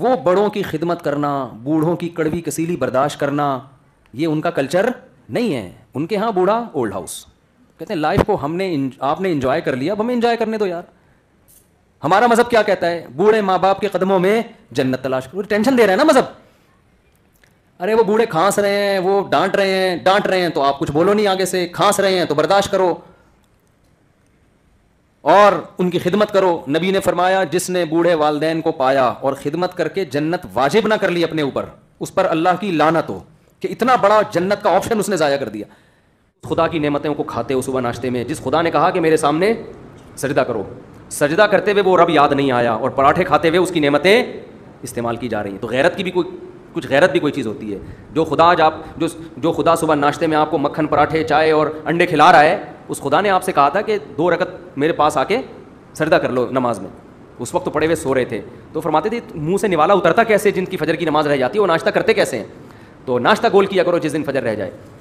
वो बड़ों की खिदमत करना बूढ़ों की कड़वी कसीली बर्दाश्त करना ये उनका कल्चर नहीं है उनके यहाँ बूढ़ा ओल्ड हाउस कहते हैं लाइफ को हमने आपने इंजॉय कर लिया अब हमें इंजॉय करने दो यार हमारा मज़हब क्या कहता है बूढ़े माँ बाप के कदमों में जन्नत तलाश करो टेंशन दे रहे हैं ना मज़हब अरे वो बूढ़े खांस रहे हैं वो डांट रहे हैं डांट रहे हैं तो आप कुछ बोलो नहीं आगे से खांस रहे हैं तो बर्दाश्त करो और उनकी खिदमत करो नबी ने फरमाया जिसने बूढ़े वालदेन को पाया और खिदमत करके जन्नत वाजिब ना कर ली अपने ऊपर उस पर अल्लाह की लानत हो कि इतना बड़ा जन्नत का ऑप्शन उसने ज़ाया कर दिया खुदा की नमतों को खाते हो सुबह नाश्ते में जिस खुदा ने कहा कि मेरे सामने सजदा करो सजदा करते हुए वो रब याद नहीं आया और पराठे खाते हुए उसकी नेमतें इस्तेमाल की जा रही हैं तो गैरत की भी कोई कुछ गैरत भी कोई चीज़ होती है जो खुदा आज आप जो जो खुदा सुबह नाश्ते में आपको मक्खन पराठे चाय और अंडे खिला रहा है उस खुदा ने आपसे कहा था कि दो रकत मेरे पास आके सरदा कर लो नमाज में उस वक्त तो पड़े हुए सो रहे थे तो फरमाते थे मुंह से निवाला उतरता कैसे जिनकी फजर की नमाज रह जाती है वो नाश्ता करते कैसे हैं तो नाश्ता गोल किया करो जिस दिन फजर रह जाए